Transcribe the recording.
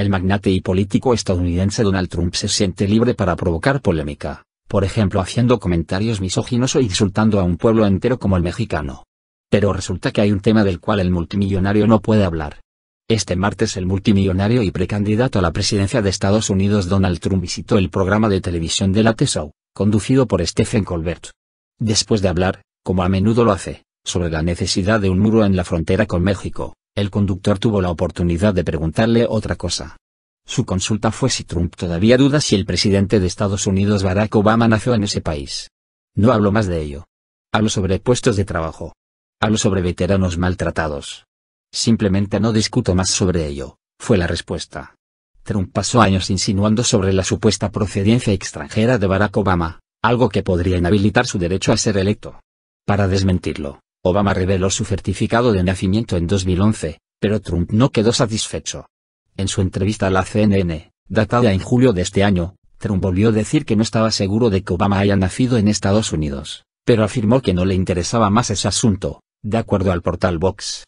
El magnate y político estadounidense Donald Trump se siente libre para provocar polémica, por ejemplo haciendo comentarios misóginos o insultando a un pueblo entero como el mexicano. Pero resulta que hay un tema del cual el multimillonario no puede hablar. Este martes el multimillonario y precandidato a la presidencia de Estados Unidos Donald Trump visitó el programa de televisión de la TESO, conducido por Stephen Colbert. Después de hablar, como a menudo lo hace, sobre la necesidad de un muro en la frontera con México, el conductor tuvo la oportunidad de preguntarle otra cosa. Su consulta fue si Trump todavía duda si el presidente de Estados Unidos Barack Obama nació en ese país. No hablo más de ello. Hablo sobre puestos de trabajo. Hablo sobre veteranos maltratados. Simplemente no discuto más sobre ello, fue la respuesta. Trump pasó años insinuando sobre la supuesta procedencia extranjera de Barack Obama, algo que podría inhabilitar su derecho a ser electo. Para desmentirlo, Obama reveló su certificado de nacimiento en 2011, pero Trump no quedó satisfecho. En su entrevista a la CNN, datada en julio de este año, Trump volvió a decir que no estaba seguro de que Obama haya nacido en Estados Unidos, pero afirmó que no le interesaba más ese asunto, de acuerdo al portal Vox.